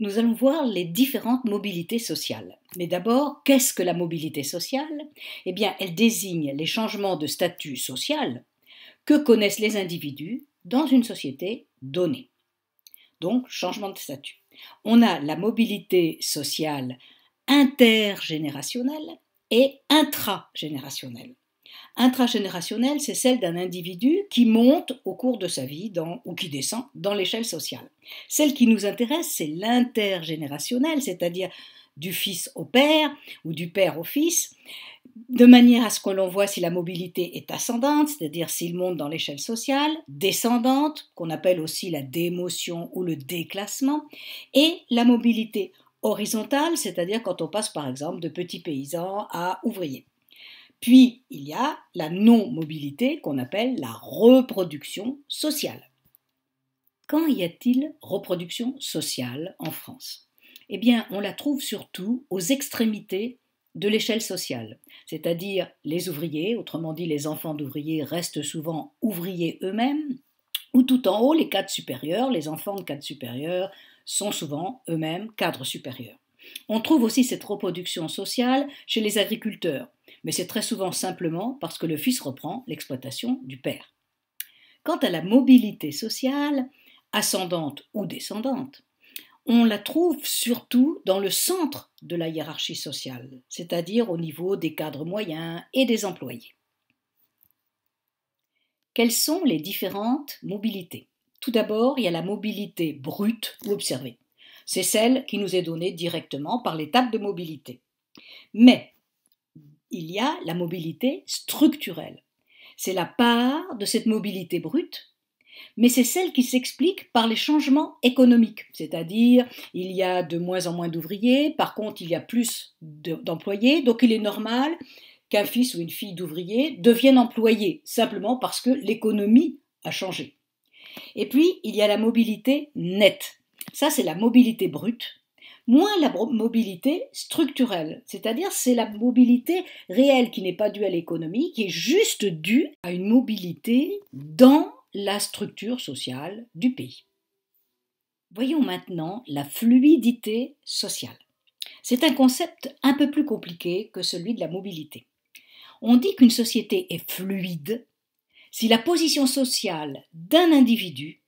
Nous allons voir les différentes mobilités sociales. Mais d'abord, qu'est-ce que la mobilité sociale Eh bien, elle désigne les changements de statut social que connaissent les individus dans une société donnée. Donc, changement de statut. On a la mobilité sociale intergénérationnelle et intragénérationnelle. Intragénérationnelle, c'est celle d'un individu qui monte au cours de sa vie ou qui descend dans l'échelle sociale. Celle qui nous intéresse, c'est l'intergénérationnelle, c'est-à-dire du fils au père ou du père au fils, de manière à ce que l'on voit si la mobilité est ascendante, c'est-à-dire s'il monte dans l'échelle sociale, descendante, qu'on appelle aussi la démotion ou le déclassement, et la mobilité horizontale, c'est-à-dire quand on passe par exemple de petit paysan à ouvrier. Puis, il y a la non-mobilité qu'on appelle la reproduction sociale. Quand y a-t-il reproduction sociale en France Eh bien, on la trouve surtout aux extrémités de l'échelle sociale, c'est-à-dire les ouvriers, autrement dit les enfants d'ouvriers restent souvent ouvriers eux-mêmes, ou tout en haut, les cadres supérieurs, les enfants de cadres supérieurs sont souvent eux-mêmes cadres supérieurs. On trouve aussi cette reproduction sociale chez les agriculteurs, mais c'est très souvent simplement parce que le fils reprend l'exploitation du père. Quant à la mobilité sociale, ascendante ou descendante, on la trouve surtout dans le centre de la hiérarchie sociale, c'est-à-dire au niveau des cadres moyens et des employés. Quelles sont les différentes mobilités Tout d'abord, il y a la mobilité brute ou observée. C'est celle qui nous est donnée directement par l'étape de mobilité. Mais il y a la mobilité structurelle. C'est la part de cette mobilité brute, mais c'est celle qui s'explique par les changements économiques, c'est-à-dire il y a de moins en moins d'ouvriers, par contre il y a plus d'employés, donc il est normal qu'un fils ou une fille d'ouvrier devienne employé, simplement parce que l'économie a changé. Et puis, il y a la mobilité nette. Ça, c'est la mobilité brute, moins la mobilité structurelle, c'est-à-dire c'est la mobilité réelle qui n'est pas due à l'économie, qui est juste due à une mobilité dans la structure sociale du pays. Voyons maintenant la fluidité sociale. C'est un concept un peu plus compliqué que celui de la mobilité. On dit qu'une société est fluide si la position sociale d'un individu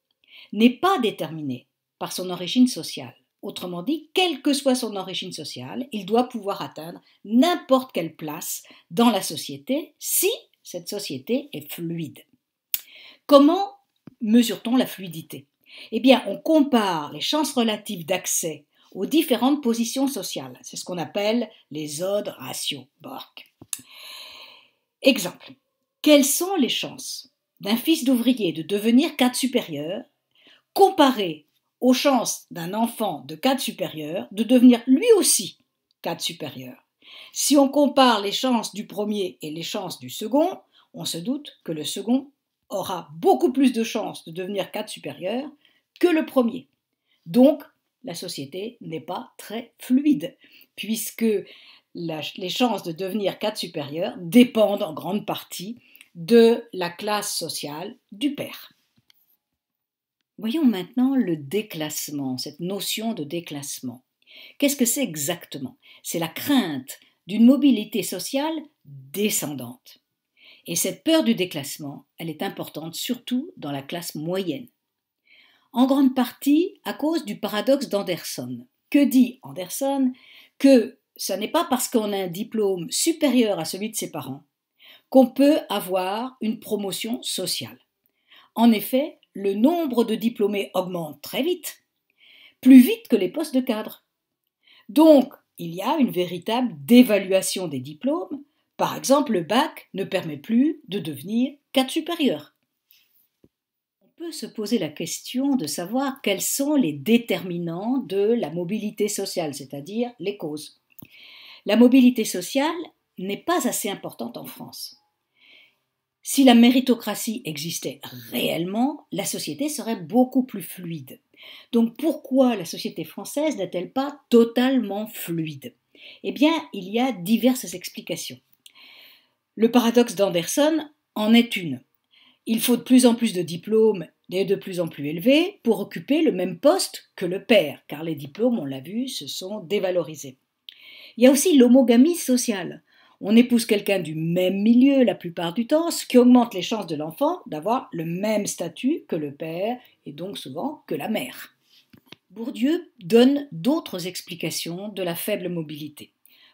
n'est pas déterminée par son origine sociale Autrement dit, quelle que soit son origine sociale, il doit pouvoir atteindre n'importe quelle place dans la société si cette société est fluide. Comment mesure-t-on la fluidité Eh bien, on compare les chances relatives d'accès aux différentes positions sociales. C'est ce qu'on appelle les odds ratio Exemple. Quelles sont les chances d'un fils d'ouvrier de devenir cadre supérieur comparé aux chances d'un enfant de cadre supérieur de devenir lui aussi cadre supérieur. Si on compare les chances du premier et les chances du second, on se doute que le second aura beaucoup plus de chances de devenir 4 supérieur que le premier. Donc, la société n'est pas très fluide, puisque les chances de devenir 4 supérieur dépendent en grande partie de la classe sociale du père. Voyons maintenant le déclassement, cette notion de déclassement. Qu'est-ce que c'est exactement C'est la crainte d'une mobilité sociale descendante. Et cette peur du déclassement, elle est importante surtout dans la classe moyenne. En grande partie à cause du paradoxe d'Anderson. Que dit Anderson Que ce n'est pas parce qu'on a un diplôme supérieur à celui de ses parents qu'on peut avoir une promotion sociale. En effet, le nombre de diplômés augmente très vite, plus vite que les postes de cadre. Donc, il y a une véritable dévaluation des diplômes. Par exemple, le bac ne permet plus de devenir cadre supérieur. On peut se poser la question de savoir quels sont les déterminants de la mobilité sociale, c'est-à-dire les causes. La mobilité sociale n'est pas assez importante en France. Si la méritocratie existait réellement, la société serait beaucoup plus fluide. Donc pourquoi la société française n'est-elle pas totalement fluide Eh bien, il y a diverses explications. Le paradoxe d'Anderson en est une. Il faut de plus en plus de diplômes et de plus en plus élevés pour occuper le même poste que le père, car les diplômes, on l'a vu, se sont dévalorisés. Il y a aussi l'homogamie sociale. On épouse quelqu'un du même milieu la plupart du temps, ce qui augmente les chances de l'enfant d'avoir le même statut que le père et donc souvent que la mère. Bourdieu donne d'autres explications de la faible mobilité.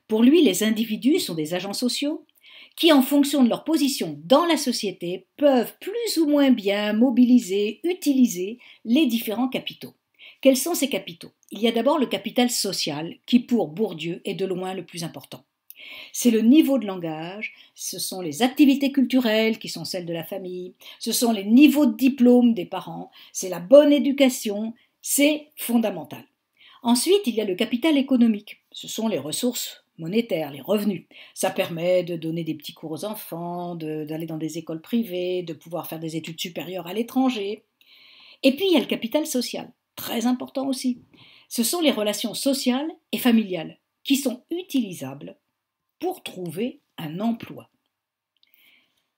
Pour lui, les individus sont des agents sociaux qui, en fonction de leur position dans la société, peuvent plus ou moins bien mobiliser, utiliser les différents capitaux. Quels sont ces capitaux Il y a d'abord le capital social, qui pour Bourdieu est de loin le plus important. C'est le niveau de langage, ce sont les activités culturelles qui sont celles de la famille, ce sont les niveaux de diplôme des parents, c'est la bonne éducation, c'est fondamental. Ensuite, il y a le capital économique, ce sont les ressources monétaires, les revenus. Ça permet de donner des petits cours aux enfants, d'aller dans des écoles privées, de pouvoir faire des études supérieures à l'étranger. Et puis, il y a le capital social, très important aussi. Ce sont les relations sociales et familiales qui sont utilisables pour trouver un emploi.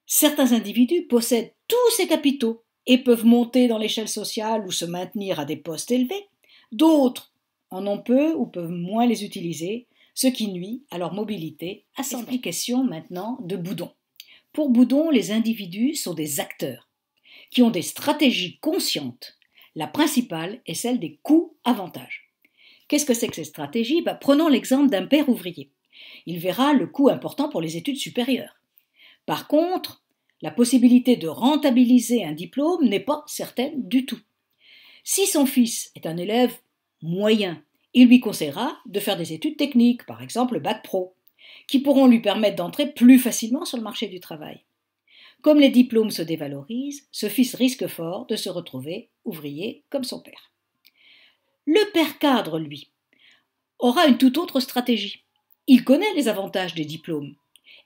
Certains individus possèdent tous ces capitaux et peuvent monter dans l'échelle sociale ou se maintenir à des postes élevés. D'autres en ont peu ou peuvent moins les utiliser, ce qui nuit à leur mobilité. À cette Explication maintenant de Boudon. Pour Boudon, les individus sont des acteurs qui ont des stratégies conscientes. La principale est celle des coûts-avantages. Qu'est-ce que c'est que ces stratégies bah, Prenons l'exemple d'un père ouvrier. Il verra le coût important pour les études supérieures. Par contre, la possibilité de rentabiliser un diplôme n'est pas certaine du tout. Si son fils est un élève moyen, il lui conseillera de faire des études techniques, par exemple le bac pro, qui pourront lui permettre d'entrer plus facilement sur le marché du travail. Comme les diplômes se dévalorisent, ce fils risque fort de se retrouver ouvrier comme son père. Le père cadre, lui, aura une toute autre stratégie. Il connaît les avantages des diplômes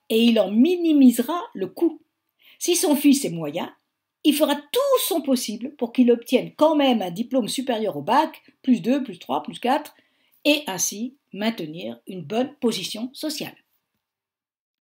et il en minimisera le coût. Si son fils est moyen, il fera tout son possible pour qu'il obtienne quand même un diplôme supérieur au bac, plus 2, plus 3, plus 4, et ainsi maintenir une bonne position sociale.